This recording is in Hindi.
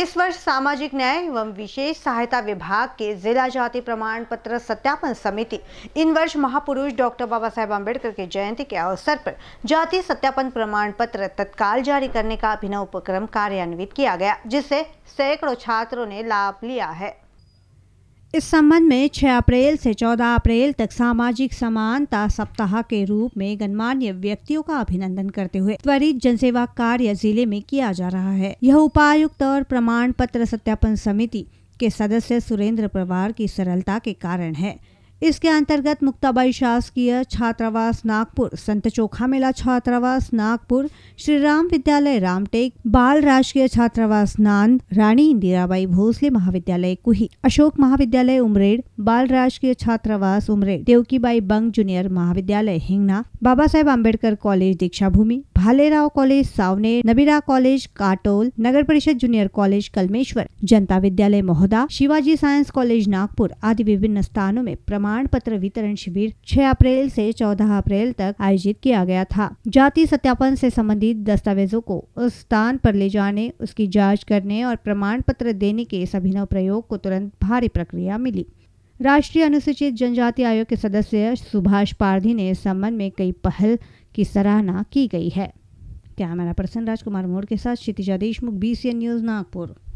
इस वर्ष सामाजिक न्याय एवं विशेष सहायता विभाग के जिला जाति प्रमाण पत्र सत्यापन समिति इन वर्ष महापुरुष डॉक्टर बाबा साहेब अम्बेडकर के जयंती के अवसर पर जाति सत्यापन प्रमाण पत्र तत्काल जारी करने का अभिनव उपक्रम कार्यान्वित किया गया जिससे सैकड़ों छात्रों ने लाभ लिया है इस संबंध में 6 अप्रैल से 14 अप्रैल तक सामाजिक समानता सप्ताह के रूप में गणमान्य व्यक्तियों का अभिनंदन करते हुए त्वरित जनसेवा कार्य जिले में किया जा रहा है यह उपायुक्त और प्रमाण पत्र सत्यापन समिति के सदस्य सुरेंद्र पवार की सरलता के कारण है इसके अंतर्गत मुक्ताबाई शासकीय छात्रावास नागपुर संत चोखा मेला छात्रावास नागपुर श्री राम विद्यालय रामटेक बाल राजकीय छात्रावास नांद रानी इंदिराबाई भोसले महाविद्यालय कुही अशोक महाविद्यालय उमरेड बाल राजकीय छात्रावास Umred देवकीबाई Bang junior Mahavidyalaya Hingna Baba Saheb Ambedkar college Bhumi Bhalerao college Savne Nabira college Katol Nagar Parishad junior college Kalmeshwar Janata Vidyalaya Mohada Shivaji science college Nagpur आदि विभिन्न स्थानों में प्रमाण पत्र वितरण शिविर 6 अप्रैल से 14 अप्रैल तक आयोजित किया गया था जाति सत्यापन से संबंधित दस्तावेजों को उस स्थान पर ले जाने उसकी जांच करने और प्रमाण पत्र देने के इस अभिनव प्रयोग को तुरंत भारी प्रक्रिया मिली राष्ट्रीय अनुसूचित जनजाति आयोग के सदस्य सुभाष पारधी ने इस संबंध में कई पहल की सराहना की गई है कैमरा पर्सन राजकुमार मोड़ के साथ क्षितिजा देशमुख बी न्यूज़ नागपुर